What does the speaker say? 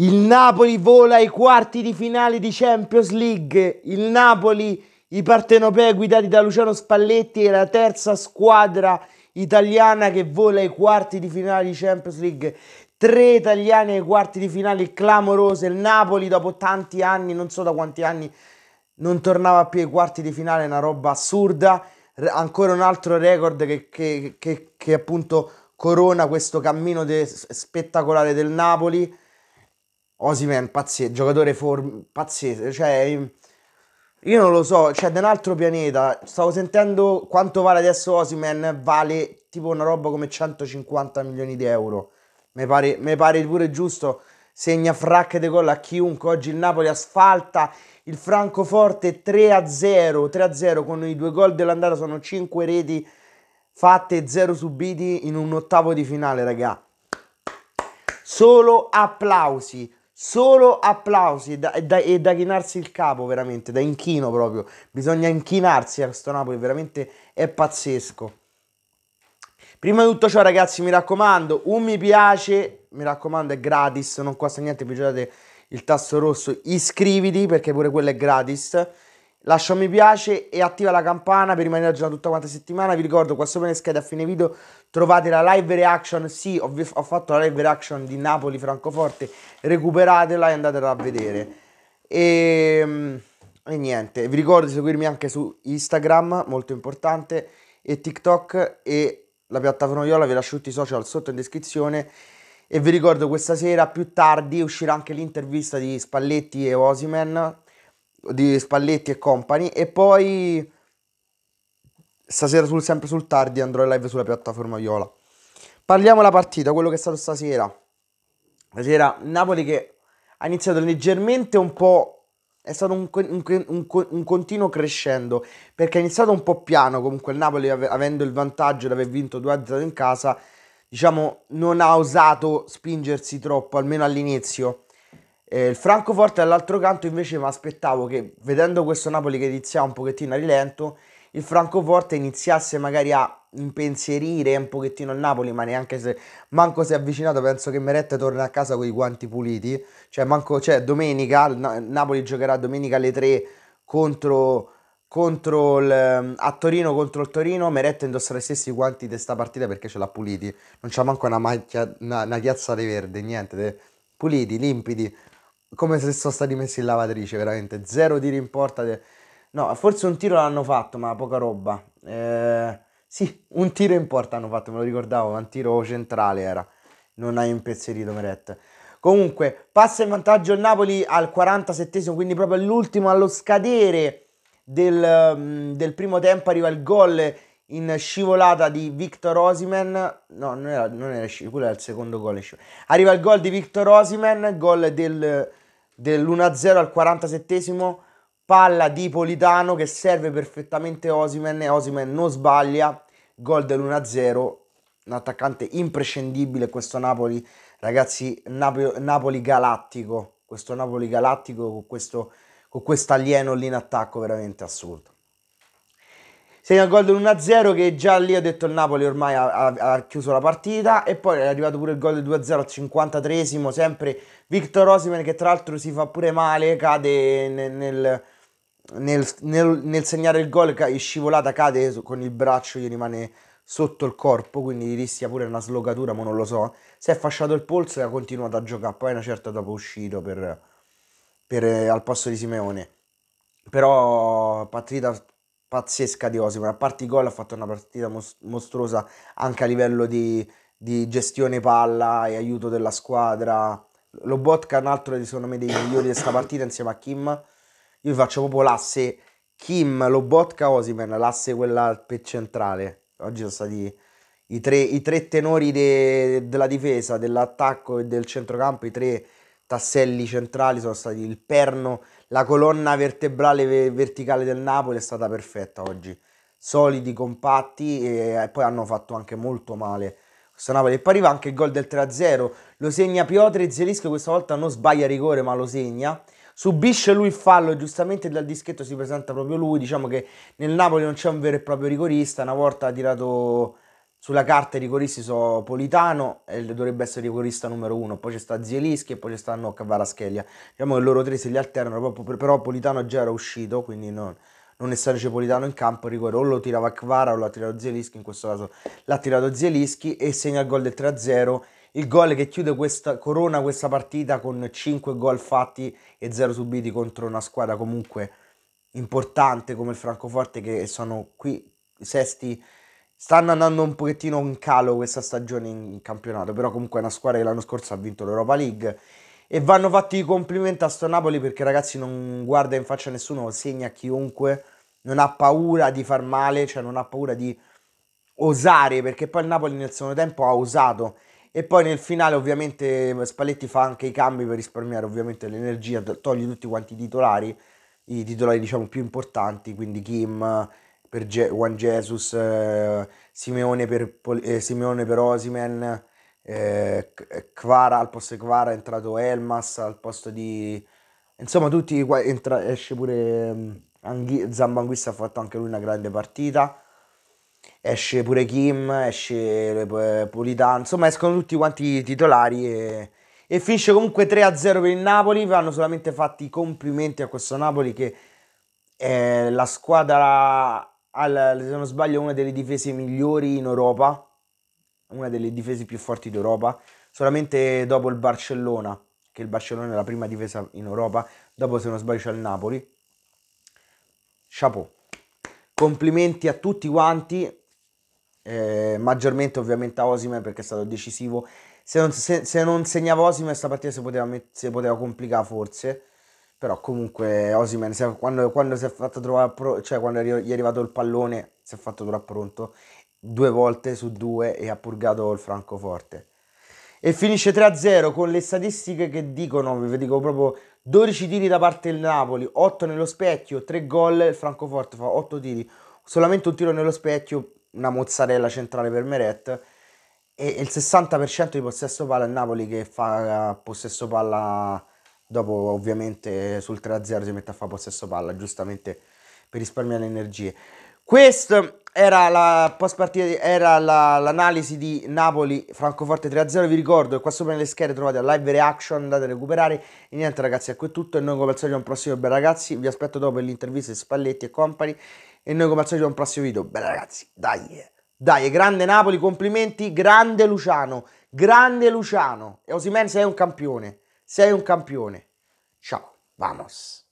Il Napoli vola ai quarti di finale di Champions League. Il Napoli, i partenopei guidati da Luciano Spalletti, è la terza squadra italiana che vola ai quarti di finale di Champions League. Tre italiani ai quarti di finale clamorose. Il Napoli dopo tanti anni, non so da quanti anni, non tornava più ai quarti di finale, una roba assurda. Ancora un altro record che, che, che, che appunto corona questo cammino de- spettacolare del Napoli. Osimen, pazzesco, giocatore form- cioè io non lo so, cioè da un altro pianeta, stavo sentendo quanto vale adesso Osimen, vale tipo una roba come 150 milioni di euro, mi pare, mi pare pure giusto, segna frac de gol a chiunque, oggi il Napoli asfalta il Francoforte 3-0, 3-0 con i due gol dell'andata sono 5 reti fatte 0 subiti in un ottavo di finale, ragà. Solo applausi, solo applausi da, da, e da chinarsi il capo veramente, da inchino proprio. Bisogna inchinarsi a questo Napoli, veramente è pazzesco. Prima di tutto ciò ragazzi mi raccomando, un mi piace, mi raccomando è gratis, non costa niente, poi il tasto rosso, iscriviti perché pure quello è gratis lascia un mi piace e attiva la campana per rimanere aggiornato tutta quanta settimana. Vi ricordo qua sopra le schede a fine video trovate la live reaction, sì ho, ho fatto la live reaction di Napoli Francoforte, recuperatela e andatela a vedere. E, ehm, e niente, vi ricordo di seguirmi anche su Instagram, molto importante, e TikTok e la piattaforma Viola, vi lascio tutti i social sotto in descrizione. E vi ricordo questa sera più tardi uscirà anche l'intervista di Spalletti e Osimen di Spalletti e compagni e poi stasera sul, sempre sul tardi andrò in live sulla piattaforma Viola. Parliamo della partita, quello che è stato stasera. Stasera Napoli che ha iniziato leggermente un po'... È stato un, un, un, un continuo crescendo perché ha iniziato un po' piano comunque il Napoli av- avendo il vantaggio di aver vinto 2-0 in casa diciamo non ha osato spingersi troppo almeno all'inizio eh, il Francoforte all'altro canto invece mi aspettavo che vedendo questo Napoli che iniziava un pochettino a rilento, il Francoforte iniziasse magari a impensierire un pochettino il Napoli, ma neanche se manco si è avvicinato, penso che Meretta torna a casa con i guanti puliti, cioè, manco, cioè domenica, il Napoli giocherà domenica alle 3 contro, contro il, ehm, a Torino contro il Torino, Meretta indosserà i stessi guanti di questa partita perché ce l'ha puliti, non c'ha manco una, macchia, una, una chiazza di verde, niente, de, puliti, limpidi, come se sono stati messi in lavatrice, veramente. Zero tiri in porta. De... No, forse un tiro l'hanno fatto, ma poca roba. Eh, sì, un tiro in porta hanno fatto, me lo ricordavo, ma un tiro centrale era. Non ha impezzerito Meret. Comunque, passa in vantaggio il Napoli al 47 quindi proprio all'ultimo, allo scadere del, mm, del primo tempo arriva il gol in scivolata di Victor Osimen. No, non era, non era scivolata, quello era il secondo gol. Arriva il gol di Victor Osimen, gol del, dell'1-0 al 47 palla di Politano che serve perfettamente Osimen e Osimen non sbaglia, gol dell'1-0, un attaccante imprescindibile questo Napoli, ragazzi, Napoli, Napoli galattico, questo Napoli galattico con questo, con questo alieno lì in attacco veramente assurdo segna il gol dell'1-0 che già lì ho detto il Napoli ormai ha, ha, ha chiuso la partita e poi è arrivato pure il gol del 2-0 al 53esimo, sempre Victor Osimen che tra l'altro si fa pure male, cade nel, nel, nel, nel, nel segnare il gol, in scivolata cade con il braccio, gli rimane sotto il corpo, quindi rischia pure una slogatura, ma non lo so. Si è fasciato il polso e ha continuato a giocare, poi una certa dopo è uscito per, per, eh, al posto di Simeone. Però partita pazzesca di Osiman, a parte i gol ha fatto una partita mostruosa anche a livello di, di gestione palla e aiuto della squadra. Lobotka è un altro secondo me dei migliori di questa partita insieme a Kim. Io faccio proprio l'asse Kim, Lobotka, Osimen, l'asse quella per centrale. Oggi sono stati i tre, i tre tenori de, della difesa, dell'attacco e del centrocampo, i tre tasselli centrali sono stati il perno, la colonna vertebrale verticale del Napoli è stata perfetta oggi, solidi, compatti e poi hanno fatto anche molto male questo Napoli e poi arriva anche il gol del 3-0, lo segna Piotr e Zelisco questa volta non sbaglia rigore ma lo segna, subisce lui il fallo, giustamente dal dischetto si presenta proprio lui, diciamo che nel Napoli non c'è un vero e proprio rigorista, una volta ha tirato sulla carta i rigoristi sono Politano e dovrebbe essere il rigorista numero uno, poi c'è sta Zielischi e poi c'è stanno Cavaraschelia. Diciamo che loro tre se li alternano, però Politano già era uscito, quindi non, non essendoci Politano in campo, il rigore o lo tirava Kvara o l'ha tirato Zielischi, in questo caso l'ha tirato Zielischi e segna il gol del 3-0, il gol che chiude questa, corona questa partita con 5 gol fatti e 0 subiti contro una squadra comunque importante come il Francoforte che sono qui sesti stanno andando un pochettino in calo questa stagione in campionato, però comunque è una squadra che l'anno scorso ha vinto l'Europa League e vanno fatti i complimenti a sto Napoli perché ragazzi non guarda in faccia a nessuno, segna chiunque, non ha paura di far male, cioè non ha paura di osare perché poi il Napoli nel secondo tempo ha osato e poi nel finale ovviamente Spalletti fa anche i cambi per risparmiare ovviamente l'energia, toglie tutti quanti i titolari, i titolari diciamo più importanti, quindi Kim per Ge- Juan Jesus, eh, Simeone, per Pol- eh, Simeone per Osimen, eh, eh al posto di Kvara è entrato Elmas, al posto di... Insomma, tutti qua entra- esce pure mm, Anghi- Zambanguista ha fatto anche lui una grande partita. Esce pure Kim, esce eh, Politano, insomma escono tutti quanti i titolari e, e finisce comunque 3-0 per il Napoli. Vanno solamente fatti i complimenti a questo Napoli che è la squadra al, se non sbaglio, una delle difese migliori in Europa, una delle difese più forti d'Europa, solamente dopo il Barcellona, che il Barcellona è la prima difesa in Europa, dopo se non sbaglio c'è il Napoli. Chapeau. Complimenti a tutti quanti, eh, maggiormente ovviamente a Osime perché è stato decisivo. Se non, se, se non segnava Osime questa partita si poteva, met- si poteva complicare forse però comunque Osimen quando, quando, si è fatto trovare pro, cioè quando gli è arrivato il pallone si è fatto trovare pronto due volte su due e ha purgato il francoforte e finisce 3-0 con le statistiche che dicono, vi dico proprio 12 tiri da parte del Napoli, 8 nello specchio, 3 gol, il Francoforte fa 8 tiri, solamente un tiro nello specchio, una mozzarella centrale per Meret e il 60% di possesso palla è Napoli che fa possesso palla Dopo ovviamente sul 3-0 si mette a fare possesso palla, giustamente per risparmiare energie. Questo era, la post era la, l'analisi di Napoli-Francoforte 3-0. Vi ricordo che qua sopra nelle schede trovate la live reaction, andate a recuperare. E niente ragazzi, ecco è tutto. E noi come al solito un prossimo, bel ragazzi. Vi aspetto dopo l'intervista di Spalletti e compagni. E noi come al solito un prossimo video. Beh ragazzi, dai, eh. dai, grande Napoli, complimenti, grande Luciano, grande Luciano. E Osimen sei un campione. Sei un campione. Ciao, vamos.